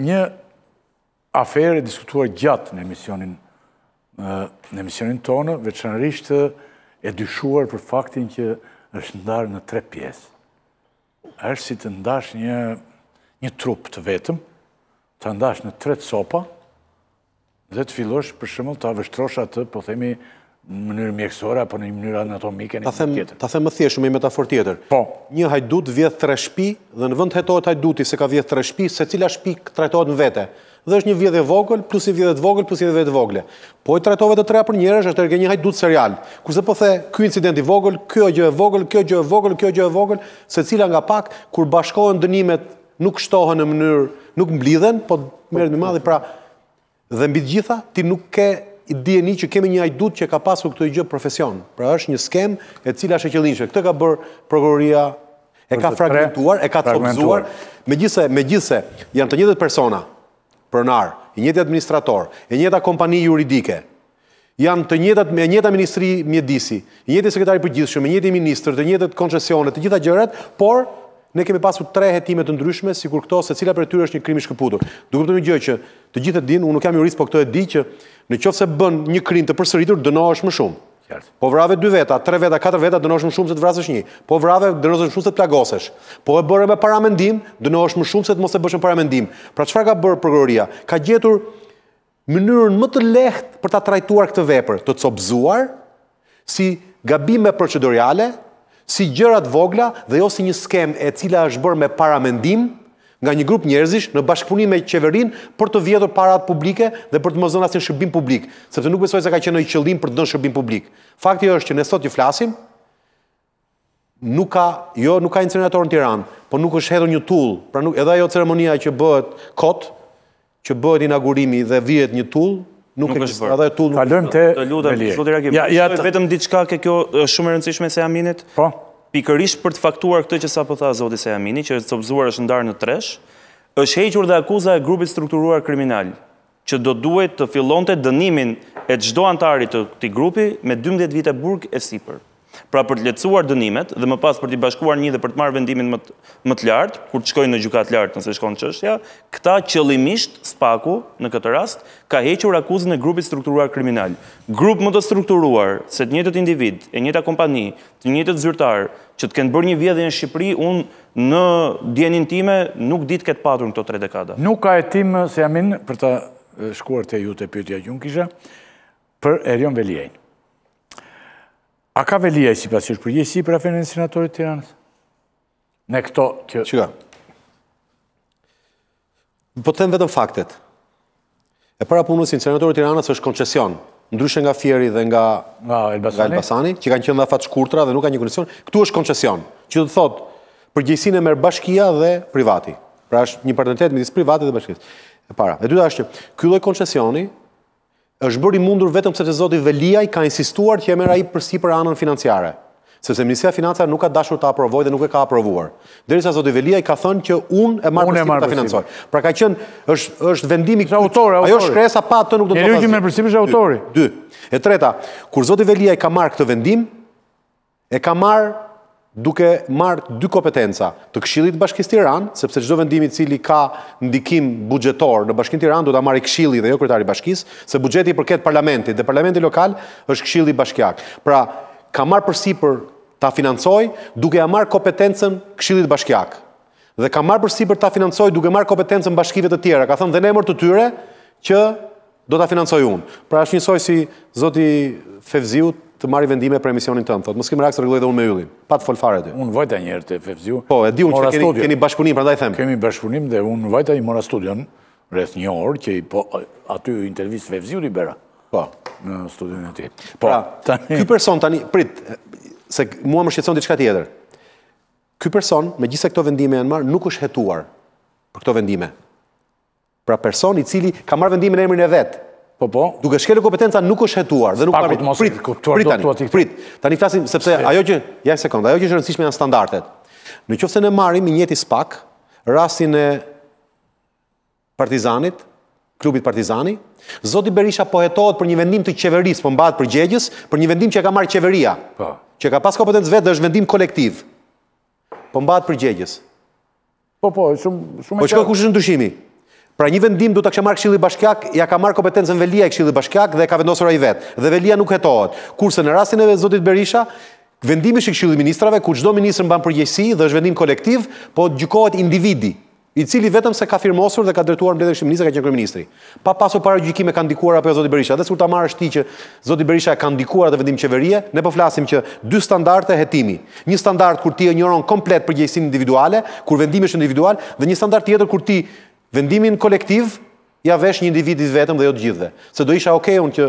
një aferë e diskutuar gjatë në emisionin në emisionin tonë, veçanërisht e dyshuar për faktin që është ndarë në tre pjesë. është si të ndash një një trup të vetëm, të ndash në tre copa, dhe të fillosh për shumë të avështrosh atë, po themi, në mënyrë mjekësore, apo në një mënyrë anatomike, një mënyrë tjetër. Ta them më thjeshtë, me metafor tjetër. Po. Një hajdut vjetë tre shpi, dhe në vënd hetohet hajduti se ka vjetë tre shpi, se cila shpi trajtohet në vete. Dhe është një vjetë e vogël, plus i vjetë e vogël, plus i vjetë e vogële. Po i trajtohet të trea për njërës, është erge një hajdut serial. Kurse po the, kjo incident i vogël, kjo gjë e vogël, kjo gjë e vogël, kjo gjë e vogël, se nga pak, kur bashkohen dënimet, nuk shtohen në mënyrë, nuk mblidhen, po merët në madhi, pra, dhe mbi gjitha, ti nuk ke i djeni që kemi një ajdut që ka pasur këtë gjë profesion. Pra është një skem e cila është e qëllinshme. Këtë ka bërë prokuroria, e ka fragmentuar, e ka të fokzuar. Me gjithse, me gjithse, janë të njëtët persona, përnar, i njëtë administrator, i njëta kompani juridike, janë të njëtët, me njëta ministri mjedisi, i njëti sekretari përgjithshme, i njëti minister, të njëtët koncesionet, të gjitha gjëret, por ne kemi pasur tre hetime të ndryshme, si kur këto, se cila për tyre është një krim i shkëputur. Dukëm të një gjë që të gjithë të din, unë nuk jam jurist, po këto e di që në qofë se bën një krim të përsëritur, dënohesh më shumë. Po vrave dy veta, tre veta, katër veta, dënohesh më shumë se të vrasësh një. Po vrave dënohesh më shumë se të plagosesh. Po e bëre me paramendim, dënohesh më shumë se të mos e bëshën me paramendim. Pra çfarë ka bërë prokuroria? Ka gjetur mënyrën më të lehtë për ta trajtuar këtë vepër, të copzuar si gabime me procedurale, si gjërat vogla dhe jo si një skem e cila është bërë me paramendim nga një grup njerëzish në bashkëpunim me qeverin për të vjetur parat publike dhe për të mëzën asin shërbim publik, sepse nuk besoj se ka qenë në i qëllim për të dënë shërbim publik. Fakti është që ne sot ju flasim, nuk ka, jo, nuk ka incineratorën tiran, po nuk është hedhë një tull, pra nuk, edhe ajo ceremonia që bëhet kot, që bëhet inaugurimi dhe vjet një tull, Nuk është për. Adhe tu të melje. Talëm të melje. Ja, ja, vetëm diçka ke kjo është shumë rëndësishme se Aminit. Po. Pikërish për të faktuar këtë që sa përtha po Zoti se Aminit, që e të tëpëzuar është ndarë në treshë, është hequr dhe akuza e grupit strukturuar kriminal, që do duhet të fillon të dënimin e gjdo antarit të ti grupi me 12 vite burg e sipër pra për të lecuar dënimet dhe më pas për të bashkuar një dhe për të marrë vendimin më të lartë, kur të shkojnë në gjukat lartë nëse shkojnë qështja, këta qëlimisht spaku në këtë rast ka hequr akuzën e grupit strukturuar kriminal. Grup më të strukturuar se të njëtët individ e njëta kompani, të njëtët zyrtar që të kënë bërë një vjedhje në Shqipëri, unë në djenin time nuk ditë këtë patur në të tre dekada. Nuk ka e tim, se për të shkuar të ju të pyrtja gjunkisha, për Erion Velijenë. A ka velia i si pasi është përgjësi për aferin në senatorit të tiranës? Ne këto kjo... Qëka? Po të them vetëm faktet. E para punës i senatorit të tiranës është koncesion, ndryshë nga Fjeri dhe nga Elbasani, që kanë qënë dhe fatë shkurtra dhe nuk kanë një koncesion, këtu është koncesion, që të thotë e merë bashkia dhe privati. Pra është një partneritet me disë privati dhe bashkia. E para. E dyta është që kylloj koncesioni është bërë i mundur vetëm sepse Zoti Veliaj ka insistuar që emër ai për sipër anën financiare, sepse Ministria e Financave nuk ka dashur ta aprovojë dhe nuk e ka aprovuar. Derisa Zoti Veliaj ka thënë që unë e marr për ta financoj. Pra ka qenë është është vendimi i autorit. Ajo shkresa pa atë nuk do të bëhet. Ne me për sipër autorit. 2. E treta, kur Zoti Veliaj ka marr këtë vendim, e ka marr duke marrë dy kompetenca të këshillit bashkisë Tiranë, sepse çdo vendimi i cili ka ndikim buxhetor në bashkinë Tiranë do ta marrë këshilli dhe jo kryetari i bashkisë, se buxheti i përket parlamentit dhe parlamenti lokal është këshilli bashkiak. Pra, ka marrë përsipër ta financoj duke ja marrë kompetencën këshillit bashkiak. Dhe ka marrë përsipër ta financoj duke marrë kompetencën bashkive të tjera, ka thënë dhe në emër të tyre që do ta financoj unë. Pra është njësoj si zoti Fevziut të marrë vendime për emisionin tën thotë mos ke reaksion rregulloi dhe unë me yllin pa të fol fare ty unë vajta një herë te Fevziu po e di unë që keni keni bashkëpunim prandaj them kemi bashkëpunim dhe unë vajta i mora studion rreth një orë që po aty intervist Fevziu i bera po në studion e tij po pra, tani ky person tani prit se mua më shqetëson diçka tjetër ky person megjithëse këto vendime janë marrë nuk është hetuar për këto vendime pra person i cili ka marrë vendimin emrin e vetë, Po po. Duke shkelë kompetenca nuk është hetuar dhe nuk ka mos prit. Prit. Prit. Tani flasim sepse ajo që ja sekonda, sekond, ajo që është rëndësishme janë standardet. Në qoftë se ne marrim i jetë spak, rastin e Partizanit, klubit Partizani, Zoti Berisha po hetohet për një vendim të qeverisë, po mbahet përgjegjës për një vendim që ka marrë qeveria. Po. Që ka pas kompetencë vetë, është vendim kolektiv. Po mbahet përgjegjës. Po po, shumë shumë. Po çka kush është ndryshimi? Pra një vendim do ta kishë marrë Këshilli Bashkiak, ja ka marrë kompetencën Velia e Këshilli Bashkiak dhe e ka vendosur ai vet. Dhe Velia nuk hetohet. Kurse në rastin e zotit Berisha, vendimi është i Këshillit Ministrave ku çdo ministër mban përgjegjësi dhe është vendim kolektiv, po gjykohet individi, i cili vetëm se ka firmosur dhe ka drejtuar mbledhje e Ministrave ka qenë ministri. Pa pasur paragjykime ka ndikuar apo jo zoti Berisha. Dhe sikur ta marrësh ti që zoti Berisha ka ndikuar atë vendim qeverie, ne po flasim që dy standarde hetimi. Një standard kur ti e njëron komplet përgjegjësinë individuale, kur vendimi është individual, dhe një standard tjetër kur ti Vendimin kolektiv ja vesh një individit vetëm dhe jo të gjithëve. Se do isha okay unë që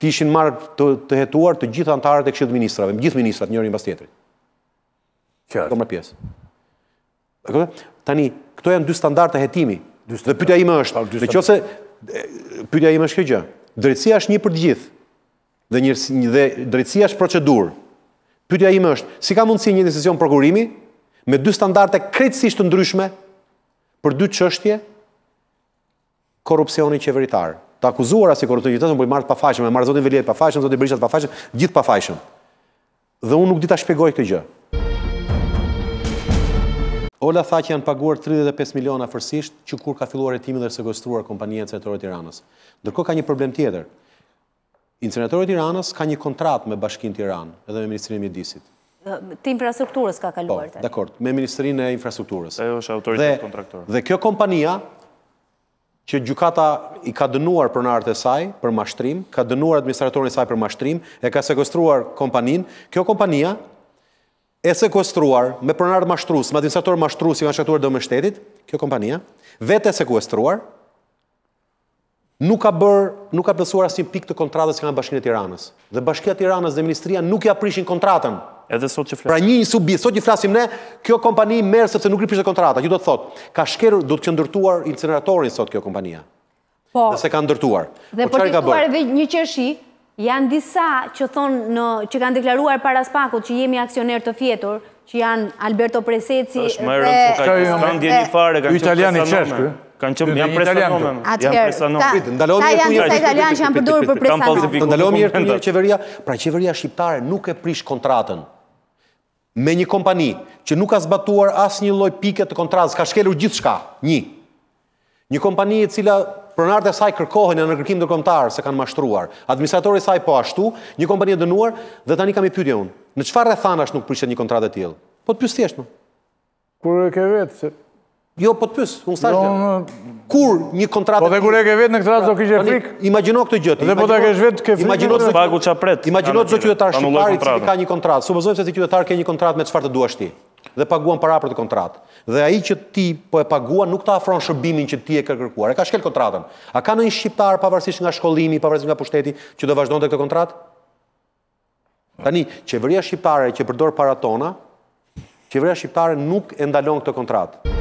të ishin marrë të të hetuar të gjithë anëtarët e këshillit të ministrave, të gjithë ministrat njëri mbas tjetrit. Kjo është pjesë. A kuptoj? Tani këto janë dy standarde hetimi. Dhe pyetja ime është, në çonse pyetja ime është kjo gjë. Drejtësia është një për të gjithë. Dhe një dhe drejtësia është procedurë. Pyetja ime është, si ka mundësi një institucion prokurimi me dy standarde krejtësisht të ndryshme për dy çështje korrupsioni qeveritar. Të akuzuara si korrupsion qytetar, unë të po i marr pafaqshëm, marr zotin Veliet pafaqshëm, zotin Brishat pafaqshëm, gjithë pafaqshëm. Dhe unë nuk di ta shpjegoj këtë gjë. Ola tha që janë paguar 35 miliona fërsisht që kur ka filluar hetimi dhe sekuestruar kompania e Cetorit Tiranës. Ndërkohë ka një problem tjetër. Incineratori i Tiranës ka një kontratë me Bashkinë Tiranë dhe me Ministrinë e Mjedisit të infrastrukturës ka kaluar po, tani. Dakor, me Ministrinë e Infrastrukturës. Ajo është autoritet dhe, kontraktor. Dhe kjo kompania që gjykata i ka dënuar pronarët e saj për mashtrim, ka dënuar administratorin e saj për mashtrim, e ka sekuestruar kompaninë. Kjo kompania e sekuestruar me pronarë mashtrues, me administrator mashtrues ka kanë dhe me shtetit, kjo kompania vetë e sekuestruar nuk ka bër, nuk ka plotësuar asnjë pikë të kontratës që kanë Bashkinë e Tiranës. Dhe Bashkia e Tiranës dhe Ministria nuk ja prishin kontratën Edhe sot që flasim. Pra një subi, sot që flasim ne, kjo kompani merr sepse nuk i prishte kontrata. Ju do të thot, ka shkerur, do të që ndërtuar incineratorin sot kjo kompania. Po. Nëse ka ndërtuar. Dhe po çfarë ka bërë? Edhe një qeshi, janë disa që thonë në që kanë deklaruar para spakut që jemi aksioner të fjetur, që janë Alberto Preseci është më rëndë ka një ndjenjë kanë italianë çesh ky kanë qenë janë presa nomen janë presa nomen ndalojmë këtu janë italianë që janë përdorur për presa nomen ndalojmë këtu qeveria pra qeveria shqiptare nuk e prish kontratën me një kompani që nuk ka zbatuar asë një loj pike të kontratës, ka shkelur gjithë shka, një. Një kompani e cila pronarët e saj kërkohen e në kërkim dërkomtarë se kanë mashtruar. Administratori saj po ashtu, një kompani e dënuar, dhe tani kam i pytje unë. Në qëfar rethanash nuk prishet një kontratë e tjelë? Po të pjusë tjeshtë, më. Kur e ke vetë, se Jo, po të pësë, unë stashtë jo, gjë. Kur një kontratë... Po dhe kur e ke vetë në këtë ratë, do kështë e frikë? Imagino këtë gjëtë. Dhe po të kështë vetë, ke frikë, bagu që apretë. Imagino të zë qytetarë shqipari që ka një kontratë. Supozojmë se të qytetarë ke një kontratë me qëfar të duash ti. Dhe paguan para për të kontratë. Dhe aji që ti po e paguan, nuk të afron shërbimin që ti e kërkuar. E ka shkel kontratën. A ka në një shqiptarë, pavarësisht nga shkollimi, pavarësisht nga pushteti, që do vazhdojnë këtë kontratë? Tani, qeveria shqiptare që përdor para tona, qeveria shqiptare nuk e ndalon këtë kontratë.